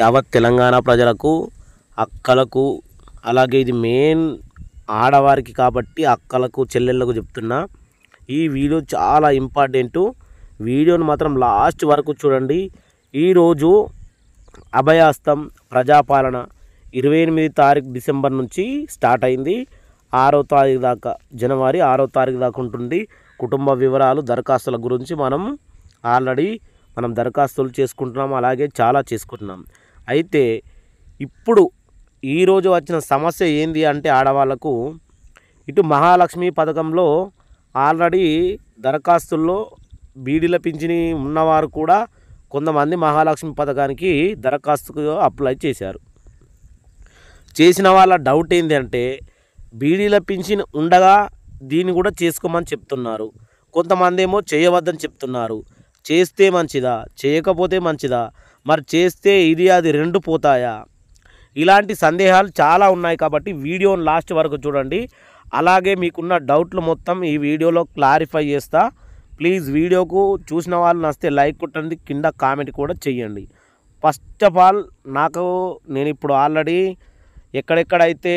యావత్ తెలంగాణ ప్రజలకు అక్కలకు అలాగే ఇది మెయిన్ ఆడవారికి కాబట్టి అక్కలకు చెల్లెళ్ళకు చెప్తున్నా ఈ వీడియో చాలా ఇంపార్టెంటు వీడియోని మాత్రం లాస్ట్ వరకు చూడండి ఈరోజు అభయాస్తం ప్రజాపాలన ఇరవై ఎనిమిది తారీఖు డిసెంబర్ నుంచి స్టార్ట్ అయింది ఆరో తారీఖు దాకా జనవరి ఆరో తారీఖు దాకా ఉంటుంది కుటుంబ వివరాలు దరఖాస్తుల గురించి మనం ఆల్రెడీ మనం దరఖాస్తులు చేసుకుంటున్నాం అలాగే చాలా చేసుకుంటున్నాం అయితే ఇప్పుడు ఈరోజు వచ్చిన సమస్య ఏంది అంటే ఆడవాళ్లకు ఇటు మహాలక్ష్మి పథకంలో ఆల్రెడీ దరఖాస్తుల్లో బీడీల పింఛని ఉన్నవారు కూడా కొంతమంది మహాలక్ష్మి పథకానికి దరఖాస్తుకు అప్లై చేశారు చేసిన వాళ్ళ డౌట్ ఏంటంటే బీడీల పింఛన్ ఉండగా దీన్ని కూడా చేసుకోమని చెప్తున్నారు కొంతమంది ఏమో చేయవద్దని చెప్తున్నారు చేస్తే మంచిదా చేయకపోతే మంచిదా మరి చేస్తే ఇది అది రెండు పోతాయా ఇలాంటి సందేహాలు చాలా ఉన్నాయి కాబట్టి వీడియోని లాస్ట్ వరకు చూడండి అలాగే మీకున్న డౌట్లు మొత్తం ఈ వీడియోలో క్లారిఫై చేస్తా ప్లీజ్ వీడియోకు చూసిన వాళ్ళు నస్తే లైక్ కొట్టండి కింద కామెంట్ కూడా చేయండి ఫస్ట్ ఆఫ్ ఆల్ నాకు నేను ఇప్పుడు ఆల్రెడీ ఎక్కడెక్కడైతే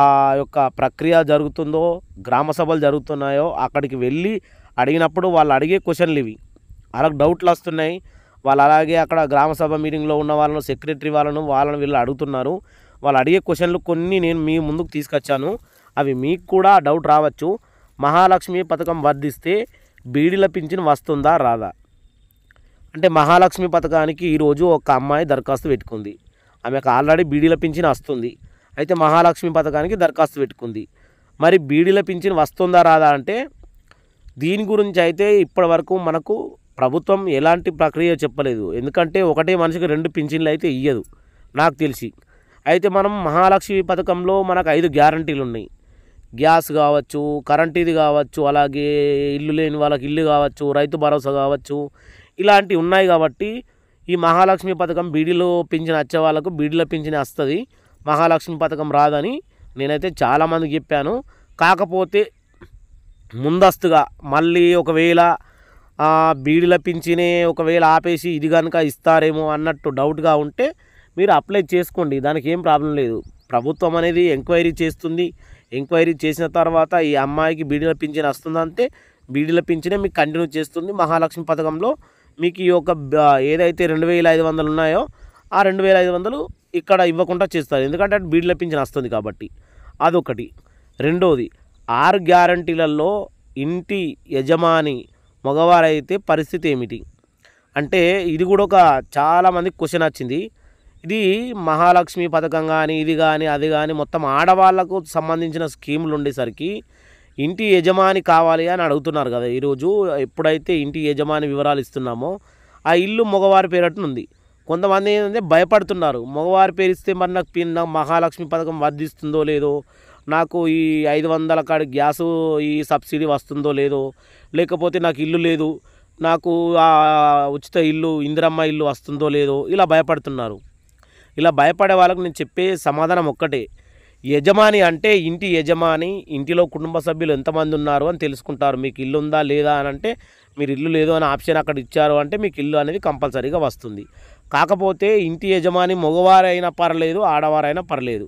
ఆ యొక్క ప్రక్రియ జరుగుతుందో గ్రామ సభలు జరుగుతున్నాయో అక్కడికి వెళ్ళి అడిగినప్పుడు వాళ్ళు అడిగే క్వశ్చన్లు ఇవి అలా డౌట్లు వస్తున్నాయి వాళ్ళు అలాగే అక్కడ గ్రామసభ మీటింగ్లో ఉన్న వాళ్ళను సెక్రటరీ వాళ్ళను వాళ్ళని వీళ్ళు అడుగుతున్నారు వాళ్ళు అడిగే క్వశ్చన్లు కొన్ని నేను మీ ముందుకు తీసుకొచ్చాను అవి మీకు కూడా డౌట్ రావచ్చు మహాలక్ష్మి పథకం వర్ధిస్తే బీడీల పింఛన్ వస్తుందా రాదా అంటే మహాలక్ష్మి పథకానికి ఈరోజు ఒక అమ్మాయి దరఖాస్తు పెట్టుకుంది ఆమెకు ఆల్రెడీ బీడీల పింఛన్ వస్తుంది అయితే మహాలక్ష్మి పథకానికి దరఖాస్తు పెట్టుకుంది మరి బీడీల పింఛన్ వస్తుందా రాదా అంటే దీని గురించి అయితే ఇప్పటివరకు మనకు ప్రభుత్వం ఎలాంటి ప్రక్రియ చెప్పలేదు ఎందుకంటే ఒకటే మనిషికి రెండు పింఛన్లు అయితే ఇయ్యదు నాకు తెలిసి అయితే మనం మహాలక్ష్మి పథకంలో మనకు ఐదు గ్యారంటీలు ఉన్నాయి గ్యాస్ కావచ్చు ఇది కావచ్చు అలాగే ఇల్లు లేని వాళ్ళకి ఇల్లు కావచ్చు రైతు భరోసా కావచ్చు ఇలాంటివి ఉన్నాయి కాబట్టి ఈ మహాలక్ష్మి పథకం బీడీలో పింఛన్ వచ్చే వాళ్ళకు బీడీలో పింఛన్ వస్తుంది మహాలక్ష్మి పథకం రాదని నేనైతే చాలామందికి చెప్పాను కాకపోతే ముందస్తుగా మళ్ళీ ఒకవేళ బీడీల పింఛనే ఒకవేళ ఆపేసి ఇది కనుక ఇస్తారేమో అన్నట్టు డౌట్గా ఉంటే మీరు అప్లై చేసుకోండి దానికి ఏం ప్రాబ్లం లేదు ప్రభుత్వం అనేది ఎంక్వైరీ చేస్తుంది ఎంక్వైరీ చేసిన తర్వాత ఈ అమ్మాయికి బీడీల పింఛన్ వస్తుందంటే బీడీల పింఛనే మీకు కంటిన్యూ చేస్తుంది మహాలక్ష్మి పథకంలో మీకు ఈ యొక్క ఏదైతే రెండు వేల ఐదు వందలు ఉన్నాయో ఆ రెండు వేల ఐదు వందలు ఇక్కడ ఇవ్వకుండా చేస్తారు ఎందుకంటే అటు బీడీల పింఛన్ వస్తుంది కాబట్టి అదొకటి రెండోది ఆరు గ్యారంటీలలో ఇంటి యజమాని మగవారైతే పరిస్థితి ఏమిటి అంటే ఇది కూడా ఒక చాలామంది క్వశ్చన్ వచ్చింది ఇది మహాలక్ష్మి పథకం కానీ ఇది కానీ అది కానీ మొత్తం ఆడవాళ్లకు సంబంధించిన స్కీములు ఉండేసరికి ఇంటి యజమాని కావాలి అని అడుగుతున్నారు కదా ఈరోజు ఎప్పుడైతే ఇంటి యజమాని వివరాలు ఇస్తున్నామో ఆ ఇల్లు మగవారి పేరట్నుంది కొంతమంది ఏంటంటే భయపడుతున్నారు మగవారి పేరు ఇస్తే మరి నాకు మహాలక్ష్మి పథకం వర్ధిస్తుందో లేదో నాకు ఈ ఐదు వందల కాడి గ్యాసు ఈ సబ్సిడీ వస్తుందో లేదో లేకపోతే నాకు ఇల్లు లేదు నాకు ఉచిత ఇల్లు ఇందిరమ్మ ఇల్లు వస్తుందో లేదో ఇలా భయపడుతున్నారు ఇలా భయపడే వాళ్ళకు నేను చెప్పే సమాధానం ఒక్కటే యజమాని అంటే ఇంటి యజమాని ఇంటిలో కుటుంబ సభ్యులు ఎంతమంది ఉన్నారు అని తెలుసుకుంటారు మీకు ఇల్లు ఉందా లేదా అని అంటే మీరు ఇల్లు లేదు అని ఆప్షన్ అక్కడ ఇచ్చారు అంటే మీకు ఇల్లు అనేది కంపల్సరీగా వస్తుంది కాకపోతే ఇంటి యజమాని మగవారైనా పర్లేదు ఆడవారైనా పర్లేదు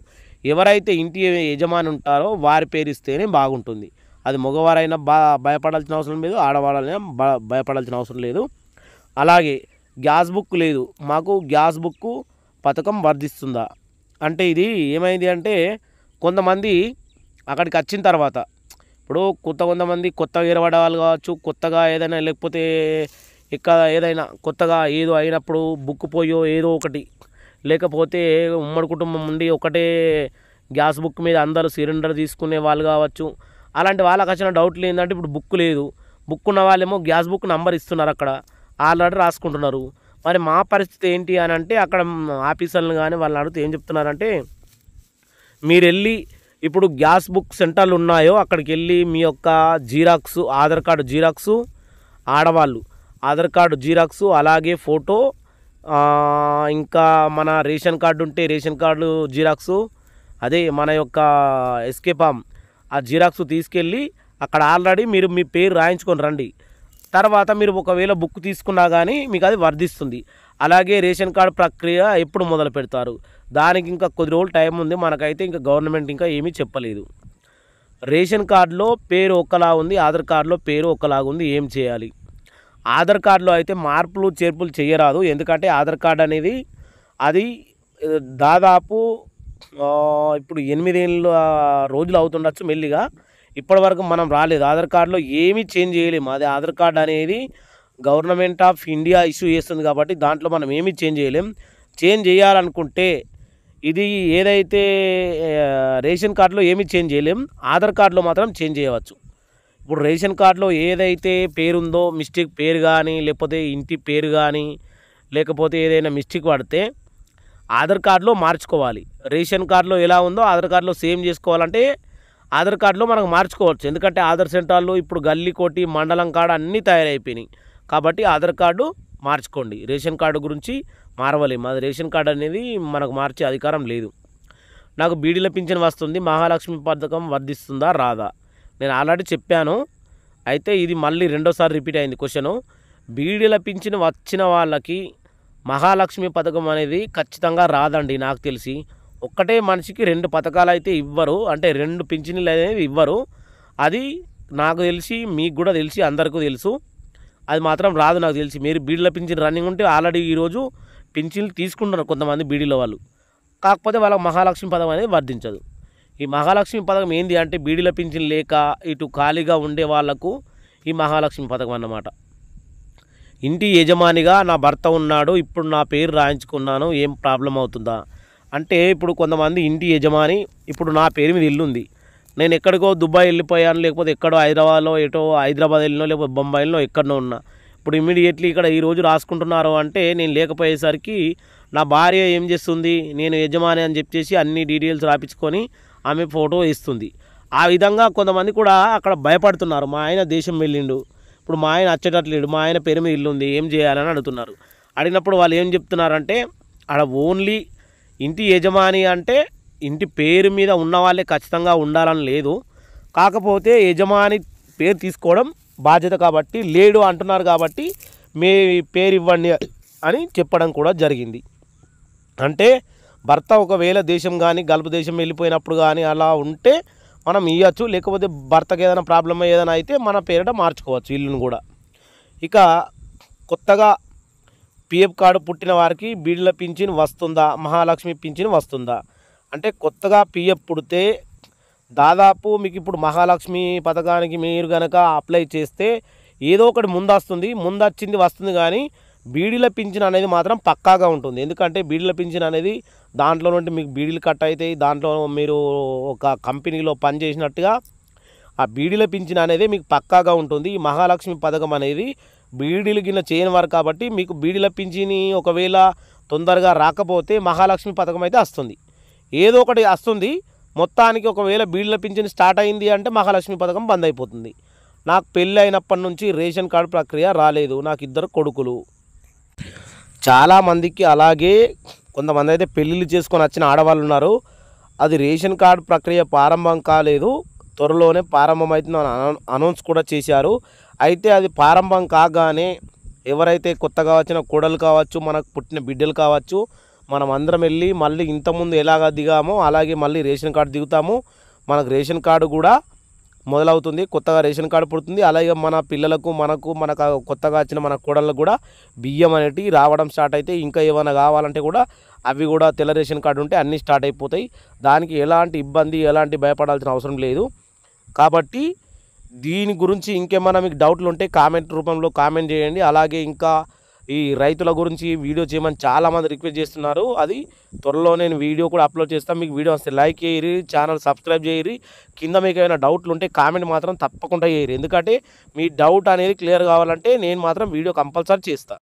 ఎవరైతే ఇంటి యజమాని ఉంటారో వారి పేరు ఇస్తేనే బాగుంటుంది అది మగవారైనా బా భయపడాల్సిన అవసరం లేదు ఆడవాళ్ళైనా భయపడాల్సిన అవసరం లేదు అలాగే గ్యాస్ బుక్ లేదు మాకు గ్యాస్ బుక్ పథకం వర్ధిస్తుందా అంటే ఇది ఏమైంది అంటే కొంతమంది అక్కడికి వచ్చిన తర్వాత ఇప్పుడు కొత్త కొంతమంది కొత్తగా ఎరవడ వాళ్ళు కావచ్చు కొత్తగా ఏదైనా లేకపోతే ఇక్కడ ఏదైనా కొత్తగా ఏదో అయినప్పుడు బుక్ పోయో ఏదో ఒకటి లేకపోతే ఉమ్మడి కుటుంబం ఉండి ఒకటే గ్యాస్ బుక్ మీద అందరూ సిలిండర్ తీసుకునే వాళ్ళు కావచ్చు అలాంటి వాళ్ళకి వచ్చిన డౌట్లు ఏంటంటే ఇప్పుడు బుక్ లేదు బుక్ ఉన్న వాళ్ళేమో గ్యాస్ బుక్ నంబర్ ఇస్తున్నారు అక్కడ ఆల్రెడీ రాసుకుంటున్నారు మరి మా పరిస్థితి ఏంటి అని అంటే అక్కడ ఆఫీసర్లను కానీ వాళ్ళని అడిగితే ఏం చెప్తున్నారంటే మీరు వెళ్ళి ఇప్పుడు గ్యాస్ బుక్ సెంటర్లు ఉన్నాయో అక్కడికి వెళ్ళి మీ యొక్క జీరాక్స్ ఆధార్ కార్డు జీరాక్సు ఆడవాళ్ళు ఆధార్ కార్డు జీరాక్సు అలాగే ఫోటో ఇంకా మన రేషన్ కార్డు ఉంటే రేషన్ కార్డు జిరాక్స్ అదే మన యొక్క ఎస్కే ఫామ్ ఆ జిరాక్స్ తీసుకెళ్ళి అక్కడ ఆల్రెడీ మీరు మీ పేరు రాయించుకొని రండి తర్వాత మీరు ఒకవేళ బుక్ తీసుకున్నా కానీ మీకు అది వర్ధిస్తుంది అలాగే రేషన్ కార్డు ప్రక్రియ ఎప్పుడు మొదలు పెడతారు దానికి ఇంకా కొద్ది రోజులు టైం ఉంది మనకైతే ఇంకా గవర్నమెంట్ ఇంకా ఏమీ చెప్పలేదు రేషన్ కార్డులో పేరు ఒకలా ఉంది ఆధార్ కార్డులో పేరు ఒకలాగా ఉంది ఏం చేయాలి ఆధార్ కార్డులో అయితే మార్పులు చేర్పులు చేయరాదు ఎందుకంటే ఆధార్ కార్డు అనేది అది దాదాపు ఇప్పుడు ఎనిమిదేళ్ళ రోజులు అవుతుండొచ్చు మెల్లిగా ఇప్పటివరకు మనం రాలేదు ఆధార్ కార్డులో ఏమీ చేంజ్ చేయలేము అది ఆధార్ కార్డు అనేది గవర్నమెంట్ ఆఫ్ ఇండియా ఇష్యూ చేస్తుంది కాబట్టి దాంట్లో మనం ఏమీ చేంజ్ చేయలేం చేంజ్ చేయాలనుకుంటే ఇది ఏదైతే రేషన్ కార్డులో ఏమీ చేంజ్ చేయలేం ఆధార్ కార్డులో మాత్రం చేంజ్ చేయవచ్చు ఇప్పుడు రేషన్ కార్డులో ఏదైతే పేరుందో మిస్టేక్ పేరు కానీ లేకపోతే ఇంటి పేరు కానీ లేకపోతే ఏదైనా మిస్టేక్ పడితే ఆధార్ కార్డులో మార్చుకోవాలి రేషన్ కార్డులో ఎలా ఉందో ఆధార్ కార్డులో సేమ్ చేసుకోవాలంటే ఆధార్ కార్డులో మనకు మార్చుకోవచ్చు ఎందుకంటే ఆధార్ సెంటర్లో ఇప్పుడు గల్లీ కోటి మండలం కార్డు అన్నీ తయారైపోయినాయి కాబట్టి ఆధార్ కార్డు మార్చుకోండి రేషన్ కార్డు గురించి మారవాలి మాది రేషన్ కార్డు అనేది మనకు మార్చే అధికారం లేదు నాకు బీడీల పింఛన్ వస్తుంది మహాలక్ష్మి పథకం వర్ధిస్తుందా రాదా నేను ఆల్రెడీ చెప్పాను అయితే ఇది మళ్ళీ రెండోసారి రిపీట్ అయింది క్వశ్చను బీడీల పింఛను వచ్చిన వాళ్ళకి మహాలక్ష్మి పథకం అనేది ఖచ్చితంగా రాదండి నాకు తెలిసి ఒక్కటే మనిషికి రెండు పథకాలు అయితే ఇవ్వరు అంటే రెండు పింఛనీలు అనేవి ఇవ్వరు అది నాకు తెలిసి మీకు కూడా తెలిసి అందరికీ తెలుసు అది మాత్రం రాదు నాకు తెలిసి మీరు బీడీల పింఛన్ రన్నింగ్ ఉంటే ఆల్రెడీ ఈరోజు పింఛన్లు తీసుకుంటారు కొంతమంది బీడీల వాళ్ళు కాకపోతే వాళ్ళకి మహాలక్ష్మి పథకం అనేది వర్ధించదు ఈ మహాలక్ష్మి పథకం ఏంది అంటే బీడీల పింఛన్ లేక ఇటు ఖాళీగా ఉండే వాళ్లకు ఈ మహాలక్ష్మి పథకం అన్నమాట ఇంటి యజమానిగా నా భర్త ఉన్నాడు ఇప్పుడు నా పేరు రాయించుకున్నాను ఏం ప్రాబ్లం అవుతుందా అంటే ఇప్పుడు కొంతమంది ఇంటి యజమాని ఇప్పుడు నా పేరు మీద ఇల్లు ఉంది నేను ఎక్కడికో దుబాయ్ వెళ్ళిపోయాను లేకపోతే ఎక్కడో హైదరాబాద్లో ఎటో హైదరాబాద్ వెళ్ళినో లేకపోతే బొంబాయిలో ఎక్కడో ఉన్నా ఇప్పుడు ఇమీడియట్లీ ఇక్కడ ఈరోజు రాసుకుంటున్నారు అంటే నేను లేకపోయేసరికి నా భార్య ఏం చేస్తుంది నేను యజమాని అని చెప్పేసి అన్ని డీటెయిల్స్ రాపించుకొని ఆమె ఫోటో ఇస్తుంది ఆ విధంగా కొంతమంది కూడా అక్కడ భయపడుతున్నారు మా ఆయన దేశం వెళ్ళిండు ఇప్పుడు మా ఆయన వచ్చేటట్లేడు మా ఆయన పేరు మీద ఇల్లు ఉంది ఏం చేయాలని అడుగుతున్నారు అడిగినప్పుడు వాళ్ళు ఏం చెప్తున్నారంటే ఆడ ఓన్లీ ఇంటి యజమాని అంటే ఇంటి పేరు మీద ఉన్న వాళ్ళే ఖచ్చితంగా ఉండాలని లేదు కాకపోతే యజమాని పేరు తీసుకోవడం బాధ్యత కాబట్టి లేడు అంటున్నారు కాబట్టి మీ పేరు ఇవ్వండి అని చెప్పడం కూడా జరిగింది అంటే భర్త ఒకవేళ దేశం కానీ గల్ఫ్ దేశం వెళ్ళిపోయినప్పుడు కానీ అలా ఉంటే మనం ఇవ్వచ్చు లేకపోతే భర్తకి ఏదైనా ప్రాబ్లం ఏదైనా అయితే మన పేరిట మార్చుకోవచ్చు ఇల్లును కూడా ఇక కొత్తగా పిఎఫ్ కార్డు పుట్టిన వారికి బీడీల పింఛన్ వస్తుందా మహాలక్ష్మి పింఛన్ వస్తుందా అంటే కొత్తగా పిఎఫ్ పుడితే దాదాపు మీకు ఇప్పుడు మహాలక్ష్మి పథకానికి మీరు కనుక అప్లై చేస్తే ఏదో ఒకటి ముందొస్తుంది ముందొచ్చింది వస్తుంది కానీ బీడీల పింఛన్ అనేది మాత్రం పక్కాగా ఉంటుంది ఎందుకంటే బీడీల పింఛన్ అనేది దాంట్లో నుండి మీకు బీడీలు కట్ అవుతాయి దాంట్లో మీరు ఒక కంపెనీలో పనిచేసినట్టుగా ఆ బీడీల పింఛన్ అనేది మీకు పక్కాగా ఉంటుంది ఈ మహాలక్ష్మి పథకం అనేది బీడీలు గిన్న చేయని వారు కాబట్టి మీకు బీడీల పింఛని ఒకవేళ తొందరగా రాకపోతే మహాలక్ష్మి పథకం అయితే వస్తుంది ఏదో ఒకటి వస్తుంది మొత్తానికి ఒకవేళ బీడీల పింఛన్ స్టార్ట్ అయింది అంటే మహాలక్ష్మి పథకం బంద్ అయిపోతుంది నాకు పెళ్ళి అయినప్పటి నుంచి రేషన్ కార్డు ప్రక్రియ రాలేదు నాకు ఇద్దరు కొడుకులు చాలామందికి అలాగే కొంతమంది అయితే పెళ్ళిళ్ళు చేసుకొని వచ్చిన ఆడవాళ్ళు ఉన్నారు అది రేషన్ కార్డు ప్రక్రియ ప్రారంభం కాలేదు త్వరలోనే ప్రారంభమవుతుందని అనౌన్స్ కూడా చేశారు అయితే అది ప్రారంభం కాగానే ఎవరైతే కొత్తగా వచ్చిన కోడలు కావచ్చు మనకు పుట్టిన బిడ్డలు కావచ్చు మనం అందరం వెళ్ళి మళ్ళీ ఇంతకుముందు ఎలాగ దిగామో అలాగే మళ్ళీ రేషన్ కార్డు దిగుతాము మనకు రేషన్ కార్డు కూడా మొదలవుతుంది కొత్తగా రేషన్ కార్డు పుడుతుంది అలాగే మన పిల్లలకు మనకు మనకు కొత్తగా వచ్చిన మన కోడళ్ళకు కూడా బియ్యం అనేటివి రావడం స్టార్ట్ అయితే ఇంకా ఏమైనా కావాలంటే కూడా అవి కూడా తెల్ల రేషన్ కార్డు ఉంటే అన్నీ స్టార్ట్ అయిపోతాయి దానికి ఎలాంటి ఇబ్బంది ఎలాంటి భయపడాల్సిన అవసరం లేదు కాబట్టి దీని గురించి ఇంకేమైనా మీకు డౌట్లు ఉంటే కామెంట్ రూపంలో కామెంట్ చేయండి అలాగే ఇంకా ఈ రైతుల గురించి వీడియో చేయమని చాలామంది రిక్వెస్ట్ చేస్తున్నారు అది త్వరలో నేను వీడియో కూడా అప్లోడ్ చేస్తాను మీకు వీడియో వస్తే లైక్ చేయరు ఛానల్ సబ్స్క్రైబ్ చేయరు కింద మీకు ఏమైనా డౌట్లు ఉంటే కామెంట్ మాత్రం తప్పకుండా చేయరు ఎందుకంటే మీ డౌట్ అనేది క్లియర్ కావాలంటే నేను మాత్రం వీడియో కంపల్సరీ చేస్తాను